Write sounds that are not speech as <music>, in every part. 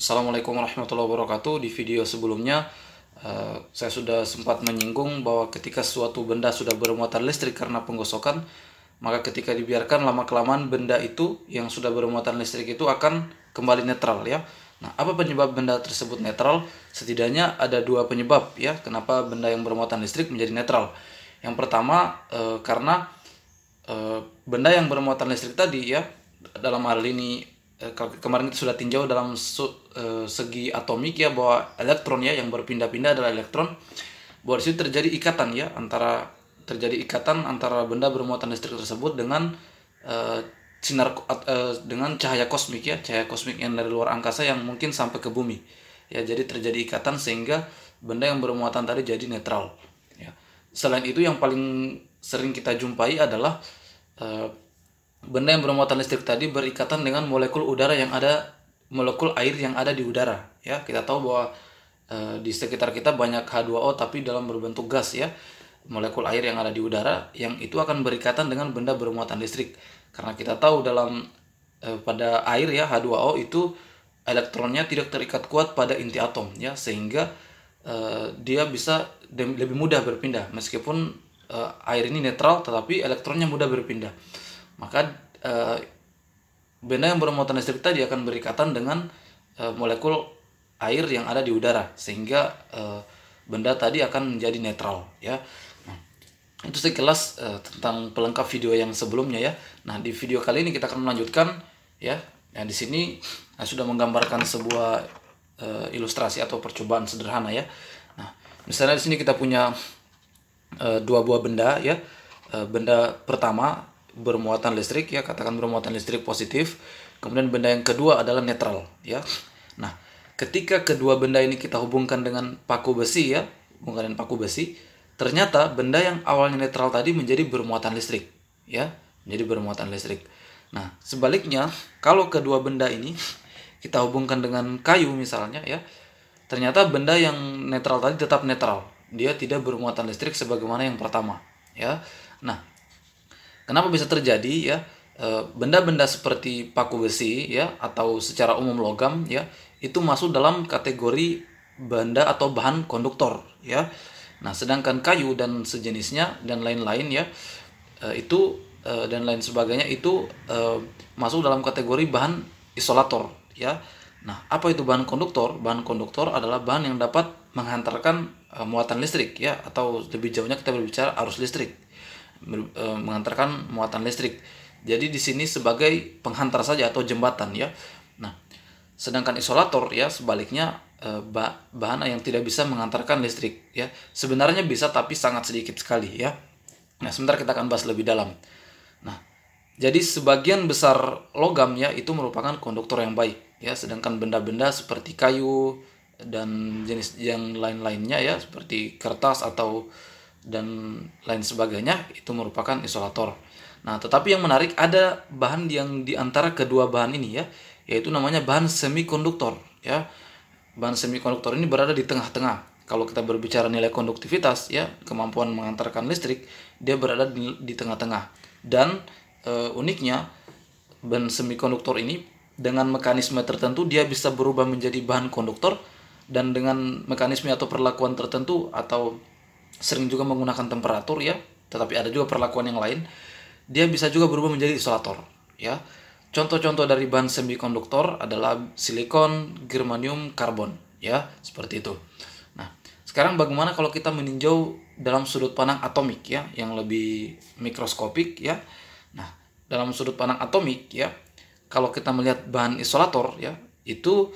Assalamualaikum warahmatullahi wabarakatuh. Di video sebelumnya eh, saya sudah sempat menyinggung bahwa ketika suatu benda sudah bermuatan listrik karena penggosokan, maka ketika dibiarkan lama kelamaan benda itu yang sudah bermuatan listrik itu akan kembali netral ya. Nah, apa penyebab benda tersebut netral? Setidaknya ada dua penyebab ya kenapa benda yang bermuatan listrik menjadi netral. Yang pertama eh, karena eh, benda yang bermuatan listrik tadi ya dalam hal ini Eh, kemarin kita sudah tinjau dalam eh, segi atomik ya bahwa elektron ya yang berpindah-pindah adalah elektron bahwa disitu terjadi ikatan ya antara terjadi ikatan antara benda bermuatan listrik tersebut dengan uh, sinar uh, dengan cahaya kosmik ya cahaya kosmik yang dari luar angkasa yang mungkin sampai ke bumi ya jadi terjadi ikatan sehingga benda yang bermuatan tadi jadi netral ya selain itu yang paling sering kita jumpai adalah uh, benda yang bermuatan listrik tadi berikatan dengan molekul udara yang ada molekul air yang ada di udara ya kita tahu bahwa e, di sekitar kita banyak H2O tapi dalam berbentuk gas ya molekul air yang ada di udara yang itu akan berikatan dengan benda bermuatan listrik karena kita tahu dalam e, pada air ya H2O itu elektronnya tidak terikat kuat pada inti atom ya sehingga e, dia bisa lebih mudah berpindah meskipun e, air ini netral tetapi elektronnya mudah berpindah maka e, benda yang bermuatan listrik tadi akan berikatan dengan e, molekul air yang ada di udara sehingga e, benda tadi akan menjadi netral ya nah, itu sekilas e, tentang pelengkap video yang sebelumnya ya nah di video kali ini kita akan melanjutkan ya nah di sini saya sudah menggambarkan sebuah e, ilustrasi atau percobaan sederhana ya nah misalnya di sini kita punya e, dua buah benda ya e, benda pertama bermuatan listrik ya katakan bermuatan listrik positif kemudian benda yang kedua adalah netral ya nah ketika kedua benda ini kita hubungkan dengan paku besi ya hubungkan dengan paku besi ternyata benda yang awalnya netral tadi menjadi bermuatan listrik ya menjadi bermuatan listrik nah sebaliknya kalau kedua benda ini kita hubungkan dengan kayu misalnya ya ternyata benda yang netral tadi tetap netral dia tidak bermuatan listrik sebagaimana yang pertama ya nah Kenapa bisa terjadi ya? E, benda-benda seperti paku besi ya atau secara umum logam ya itu masuk dalam kategori benda atau bahan konduktor ya. Nah, sedangkan kayu dan sejenisnya dan lain-lain ya e, itu e, dan lain sebagainya itu masuk dalam kategori bahan isolator ya. Nah, apa itu bahan konduktor? Bahan konduktor adalah bahan yang dapat menghantarkan muatan listrik ya atau lebih jauhnya kita berbicara arus listrik Eh, mengantarkan muatan listrik. Jadi di sini sebagai penghantar saja atau jembatan ya. Nah, sedangkan isolator ya sebaliknya eh, bahan yang tidak bisa mengantarkan listrik ya. Sebenarnya bisa tapi sangat sedikit sekali ya. Nah, sebentar kita akan bahas lebih dalam. Nah, jadi sebagian besar logam ya itu merupakan konduktor yang baik ya, sedangkan benda-benda seperti kayu dan jenis yang lain-lainnya ya seperti kertas atau dan lain sebagainya itu merupakan isolator. Nah, tetapi yang menarik ada bahan yang di antara kedua bahan ini ya, yaitu namanya bahan semikonduktor ya. Bahan semikonduktor ini berada di tengah-tengah. Kalau kita berbicara nilai konduktivitas ya, kemampuan mengantarkan listrik, dia berada di, tengah-tengah. Dan e, uniknya bahan semikonduktor ini dengan mekanisme tertentu dia bisa berubah menjadi bahan konduktor dan dengan mekanisme atau perlakuan tertentu atau sering juga menggunakan temperatur ya, tetapi ada juga perlakuan yang lain. Dia bisa juga berubah menjadi isolator ya. Contoh-contoh dari bahan semikonduktor adalah silikon, germanium, karbon ya, seperti itu. Nah, sekarang bagaimana kalau kita meninjau dalam sudut pandang atomik ya, yang lebih mikroskopik ya. Nah, dalam sudut pandang atomik ya, kalau kita melihat bahan isolator ya, itu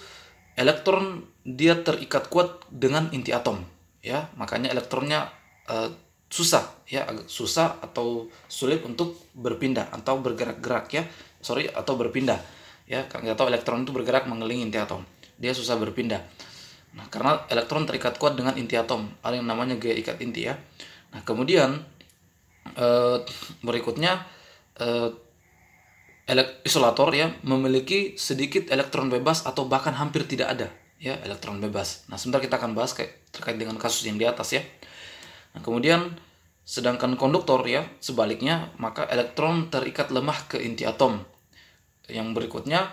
elektron dia terikat kuat dengan inti atom ya makanya elektronnya uh, susah ya susah atau sulit untuk berpindah atau bergerak-gerak ya sorry atau berpindah ya kita tahu elektron itu bergerak mengelilingi inti atom dia susah berpindah nah karena elektron terikat kuat dengan inti atom ada yang namanya gaya ikat inti ya nah kemudian uh, berikutnya uh, isolator ya memiliki sedikit elektron bebas atau bahkan hampir tidak ada ya elektron bebas. Nah, sebentar kita akan bahas kayak terkait dengan kasus yang di atas ya. Nah, kemudian sedangkan konduktor ya sebaliknya maka elektron terikat lemah ke inti atom. Yang berikutnya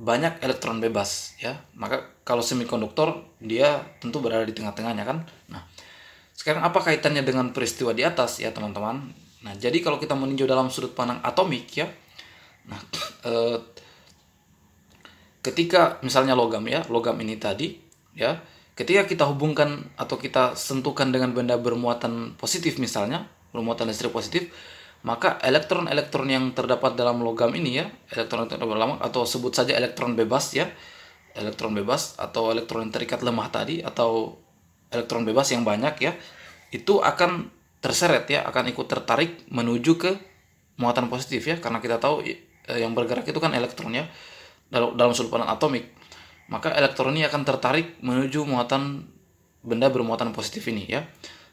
banyak elektron bebas ya. Maka kalau semikonduktor dia tentu berada di tengah-tengahnya kan. Nah, sekarang apa kaitannya dengan peristiwa di atas ya teman-teman? Nah, jadi kalau kita meninjau dalam sudut pandang atomik ya. Nah, <tsk> eh, ketika misalnya logam ya, logam ini tadi ya, ketika kita hubungkan atau kita sentuhkan dengan benda bermuatan positif misalnya, bermuatan listrik positif, maka elektron-elektron yang terdapat dalam logam ini ya, elektron dalam atau sebut saja elektron bebas ya, elektron bebas atau elektron yang terikat lemah tadi atau elektron bebas yang banyak ya, itu akan terseret ya, akan ikut tertarik menuju ke muatan positif ya, karena kita tahu eh, yang bergerak itu kan elektron ya dalam sudut pandang atomik, maka elektron ini akan tertarik menuju muatan benda bermuatan positif ini ya.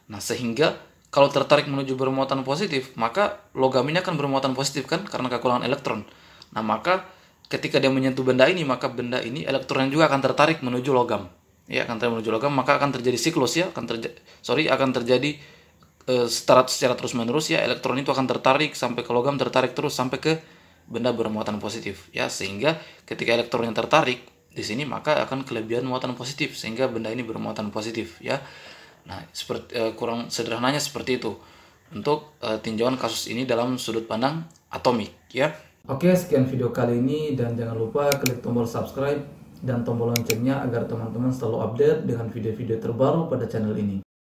Nah, sehingga kalau tertarik menuju bermuatan positif, maka logam ini akan bermuatan positif kan karena kekurangan elektron. Nah, maka ketika dia menyentuh benda ini, maka benda ini elektronnya juga akan tertarik menuju logam. Ya, akan tertarik menuju logam, maka akan terjadi siklus ya, akan terjadi sorry, akan terjadi e, secara terus-menerus ya, elektron itu akan tertarik sampai ke logam, tertarik terus sampai ke benda bermuatan positif ya sehingga ketika elektron yang tertarik di sini maka akan kelebihan muatan positif sehingga benda ini bermuatan positif ya nah seperti eh, kurang sederhananya seperti itu untuk eh, tinjauan kasus ini dalam sudut pandang atomik ya oke sekian video kali ini dan jangan lupa klik tombol subscribe dan tombol loncengnya agar teman-teman selalu update dengan video-video terbaru pada channel ini